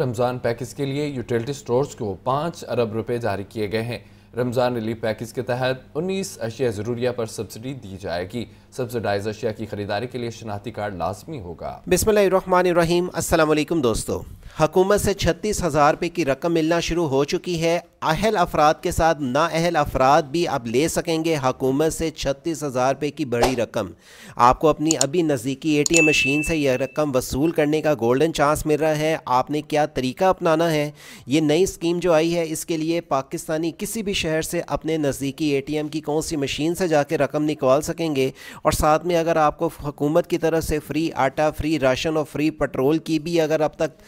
Ramzan package के लिए utility stores को पाँच अरब रुपए जारी किए गए हैं रमज़ान रिलीफ पैकेज के तहत 19 अशिया ज़रूरिया पर सब्सिडी दी जाएगी सब्सिडाइज अशिया की खरीदारी के लिए शनाती कार्ड लाजमी होगा बिसमीम अल्लाम दोस्तों हकूमत से छत्तीस हज़ार रुपये की रकम मिलना शुरू हो चुकी है अहल अफराद के साथ नाअहल अफराद भी अब ले सकेंगे हकूमत से छत्तीस हज़ार रुपये की बड़ी रकम आपको अपनी अभी नज़दीकी ए टी एम मशीन से यह रकम वसूल करने का गोल्डन चांस मिल रहा है आपने क्या तरीका अपनाना है ये नई स्कीम जो आई है इसके लिए पाकिस्तानी किसी भी शहर से अपने नज़दीकी एम की कौन सी मशीन से जाकर रकम निकाल सकेंगे और साथ में अगर आपको हुकूमत की तरफ से फ्री आटा फ्री राशन और फ्री पेट्रोल की भी अगर अब तक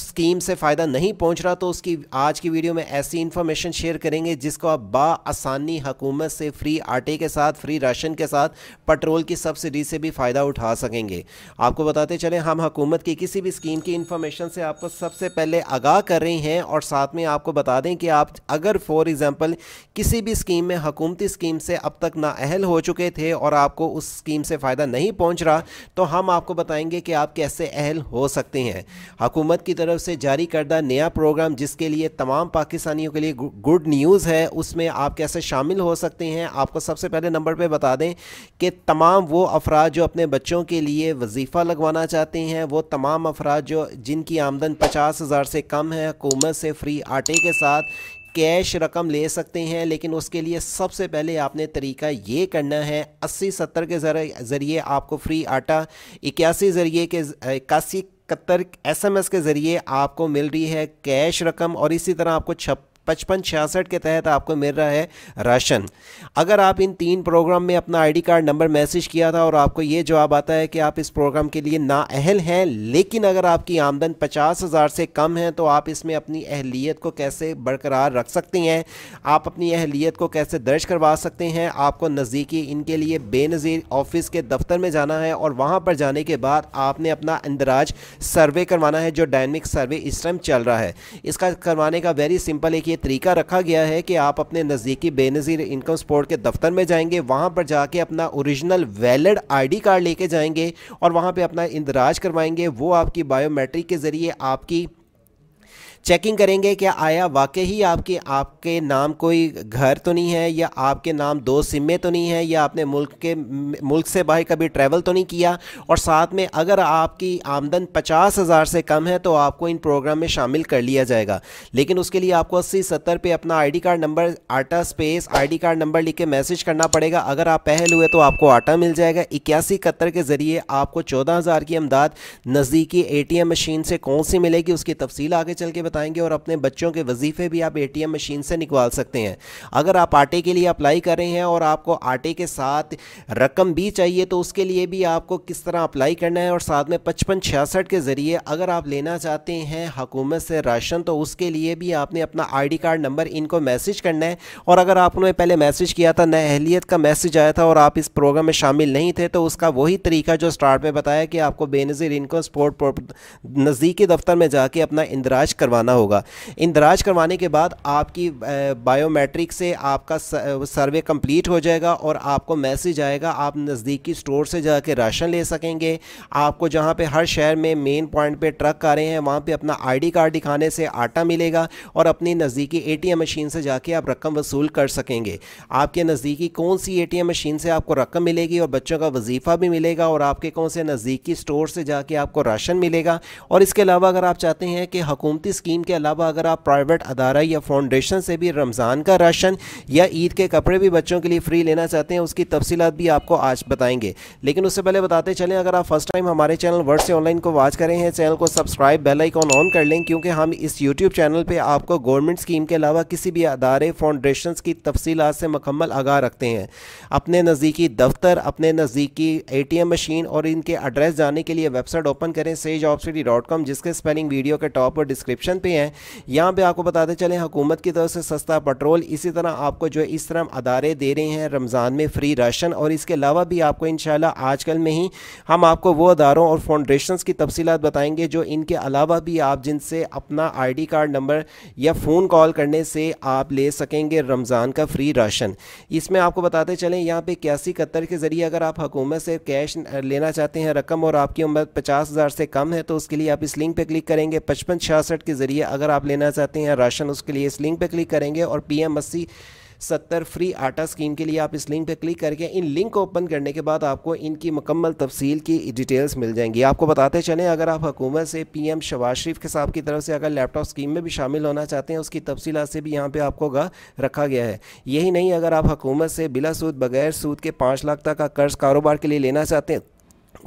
स्कीम से फ़ायदा नहीं पहुंच रहा तो उसकी आज की वीडियो में ऐसी इन्फॉर्मेशन शेयर करेंगे जिसको आप बासानी हकूमत से फ्री आटे के साथ फ्री राशन के साथ पेट्रोल की सब्सिडी से भी फ़ायदा उठा सकेंगे आपको बताते चले हम हकूमत की किसी भी स्कीम की इन्फॉर्मेशन से आपको सबसे पहले आगाह कर रहे हैं और साथ में आपको बता दें कि आप अगर फॉर एग्ज़ाम्पल एग्ज़ाम्पल किसी भी स्कीम में हकूमती स्कीम से अब तक नाअहल हो चुके थे और आपको उस स्कीम से फ़ायदा नहीं पहुंच रहा तो हम आपको बताएंगे कि आप कैसे अहल हो सकते हैं हकूमत की तरफ से जारी करदा नया प्रोग्राम जिसके लिए तमाम पाकिस्तानियों के लिए गुड न्यूज़ है उसमें आप कैसे शामिल हो सकते हैं आपको सबसे पहले नंबर पर बता दें कि तमाम वो अफराद जो अपने बच्चों के लिए वजीफ़ा लगवाना चाहते हैं वो तमाम अफराद जो जिनकी आमदन पचास हज़ार से कम है हकूमत से फ्री आटे के साथ कैश रकम ले सकते हैं लेकिन उसके लिए सबसे पहले आपने तरीका ये करना है अस्सी सत्तर के ज़रिए आपको फ्री आटा इक्यासी ज़रिए के इक्यासी इकहत्तर एस के ज़रिए आपको मिल रही है कैश रकम और इसी तरह आपको छप पचपन छियासठ के तहत आपको मिल रहा है राशन अगर आप इन तीन प्रोग्राम में अपना आईडी कार्ड नंबर मैसेज किया था और आपको ये जवाब आता है कि आप इस प्रोग्राम के लिए नाअहल हैं लेकिन अगर आपकी आमदन पचास हज़ार से कम है तो आप इसमें अपनी अहलियत को कैसे बरकरार रख सकते हैं आप अपनी अहलियत को कैसे दर्ज करवा सकते हैं आपको नज़दीकी इनके लिए बेनज़ीर ऑफिस के दफ्तर में जाना है और वहाँ पर जाने के बाद आपने अपना इंदराज सर्वे करवाना है जो डायनमिक सर्वे इस टाइम चल रहा है इसका करवाने का वेरी सिंपल एक ये तरीका रखा गया है कि आप अपने नज़दीकी बेनज़ीर इनकम सपोर्ट के दफ्तर में जाएंगे वहाँ पर जाके अपना ओरिजिनल वैलिड आईडी कार्ड लेके जाएंगे और वहाँ पर अपना इंदराज करवाएंगे वो आपकी बायोमेट्रिक के ज़रिए आपकी चेकिंग करेंगे कि आया वाकई ही आपके आपके नाम कोई घर तो नहीं है या आपके नाम दो सिमे तो नहीं है या आपने मुल्क के मुल्क से बाहर कभी ट्रैवल तो नहीं किया और साथ में अगर आपकी आमदन पचास हज़ार से कम है तो आपको इन प्रोग्राम में शामिल कर लिया जाएगा लेकिन उसके लिए आपको अस्सी सत्तर पर अपना डी कार्ड नंबर आटा स्पेस डी कार्ड नंबर लिख के मैसेज करना पड़ेगा अगर आप पहल हुए तो आपको आटा मिल जाएगा इक्यासी इकहत्तर के ज़रिए आपको चौदह हज़ार की अमदाद नज़दीकी ए मशीन से कौन सी मिलेगी उसकी तफसील आगे चल के बताएंगे और अपने बच्चों के वजीफे भी आप एटीएम मशीन से निकवाल सकते हैं अगर आप आटे के लिए अप्लाई कर रहे हैं और आपको आटे के साथ रकम भी चाहिए तो उसके लिए भी आपको किस तरह अप्लाई करना है और साथ में पचपन छियासठ के ज़रिए अगर आप लेना चाहते हैं हकूमत से राशन तो उसके लिए भी आपने अपना आईडी कार्ड नंबर इनको मैसेज करना है और अगर आपने पहले मैसेज किया था नए अहलीत का मैसेज आया था और आप इस प्रोग्राम में शामिल नहीं थे तो उसका वही तरीका जो स्टार्ट में बताया कि आपको बेनज़ीर इनको स्पोर्ट नज़दीकी दफ्तर में जाके अपना इंदराज करवाना करवाना होगा इंदराज करवाने के बाद आपकी बायोमेट्रिक से आपका सर्वे कंप्लीट हो जाएगा और आपको मैसेज आएगा आप नज़दीकी स्टोर से जाके राशन ले सकेंगे आपको जहाँ पे हर शहर में मेन पॉइंट पे ट्रक आ रहे हैं वहाँ पे अपना आईडी कार्ड दिखाने से आटा मिलेगा और अपनी नज़दीकी एम मशीन से जाके आप रकम वसूल कर सकेंगे आपके नज़दीकी कौन सी एम मशीन से आपको रकम मिलेगी और बच्चों का वजीफ़ा भी मिलेगा और आपके कौन से नज़दीकी स्टोर से जाके आपको राशन मिलेगा और इसके अलावा अगर आप चाहते हैं कि हकूमती स्कीम स्कीम के अलावा अगर आप प्राइवेट अदारा या फाउंडेशन से भी रमज़ान का राशन या ईद के कपड़े भी बच्चों के लिए फ्री लेना चाहते हैं उसकी तफसीत भी आपको आज बताएंगे लेकिन उससे पहले बताते चलें अगर आप फर्स्ट टाइम हमारे चैनल वर्ड से ऑनलाइन को वॉच करें हैं चैनल को सब्सक्राइब बेल आइकॉन ऑन कर लें क्योंकि हम इस यूट्यूब चैनल पर आपको गवर्नमेंट स्कीम के अलावा किसी भी अदारे फाउंडेशन की तफसीत से मकम्मल आगाह रखते हैं अपने नज़दीकी दफ्तर अपने नज़दीकी ए टी एम मशीन और इनके एड्रेस जाने के लिए वेबसाइट ओपन करें sage job city dot com जिसके स्पेलिंग वीडियो के टॉप और डिस्क्रिप्शन पे हैं यहाँ पे आपको बताते चले हुकूमत की तरफ से सस्ता पेट्रोल इसी तरह आपको जो इस तरह अदारे दे रहे हैं रमज़ान में फ्री राशन और इसके अलावा भी आपको इन आजकल में ही हम आपको वो अदारों और फाउंडेशन की तफसीत बताएँगे जो इनके अलावा भी आप जिनसे अपना आई डी कार्ड नंबर या फ़ोन कॉल करने से आप ले सकेंगे रमज़ान का फ्री राशन इसमें आपको बताते चलें यहाँ पे इक्यासी कत्तर के ज़रिए अगर आप हकूमत से कैश लेना चाहते हैं रकम और आपकी उम्र पचास हज़ार से कम है तो उसके लिए आप इस लिंक पर क्लिक करेंगे पचपन छियासठ के ज़रिए जरिए अगर आप लेना चाहते हैं राशन उसके लिए इस लिंक पर क्लिक करेंगे और पी एम अस्सी सत्तर फ्री आटा स्कीम के लिए आप इस लिंक पर क्लिक करके इन लिंक को ओपन करने के बाद आपको इनकी मुकम्मल तफसील की डिटेल्स मिल जाएंगी आपको बताते चलें अगर आप हुकूमत से पी एम शबाज शरीफ के साहब की तरफ से अगर लैपटॉप स्कीम में भी शामिल होना चाहते हैं उसकी तफसीत से भी यहाँ पर आपको रखा गया है यही नहीं अगर आप हकूमत से बिला सूद बगैर सूद के पाँच लाख तक का कर्ज़ कारोबार के लिए लेना चाहते हैं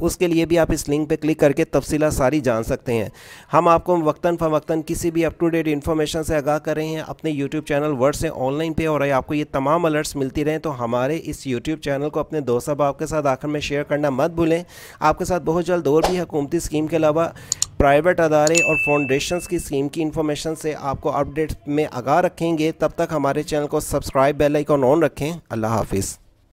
उसके लिए भी आप इस लिंक पर क्लिक करके तफसीला सारी जान सकते हैं हम आपको वक्ता फ़वक्ता किसी भी अप टू डेट इन्फॉर्मेशन से आगाह कर रहे हैं अपने यूट्यूब चैनल वर्ड से ऑनलाइन पे और आपको ये तमाम अलर्ट्स मिलती रहें तो हमारे इस यूट्यूब चैनल को अपने दोस्त अहबाब के साथ आखिर में शेयर करना मत भूलें आपके साथ बहुत जल्द और भी हुकूमती स्कीम के अलावा प्राइवेट अदारे और फाउंडेशन की स्कीम की इन्फॉर्मेशन से आपको अपडेट में आगा रखेंगे तब तक हमारे चैनल को सब्सक्राइब बेल ऑन रखें अल्लाह हाफिज़